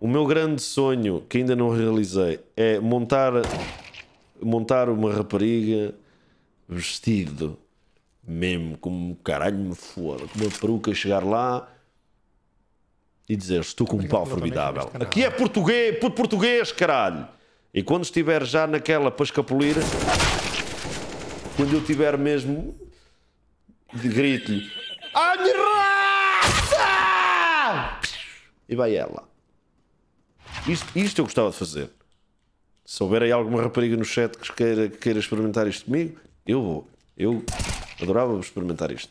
O meu grande sonho, que ainda não realizei, é montar, montar uma rapariga vestido, mesmo como caralho me for, com uma peruca, chegar lá e dizer: Estou com um pau formidável. Aqui é português, puto português, caralho. E quando estiver já naquela para escapulir, quando eu tiver mesmo, grito-lhe: A minha raça! E vai ela. Isto, isto eu gostava de fazer. Se houver aí alguma rapariga no chat que queira, que queira experimentar isto comigo, eu vou. Eu adorava experimentar isto.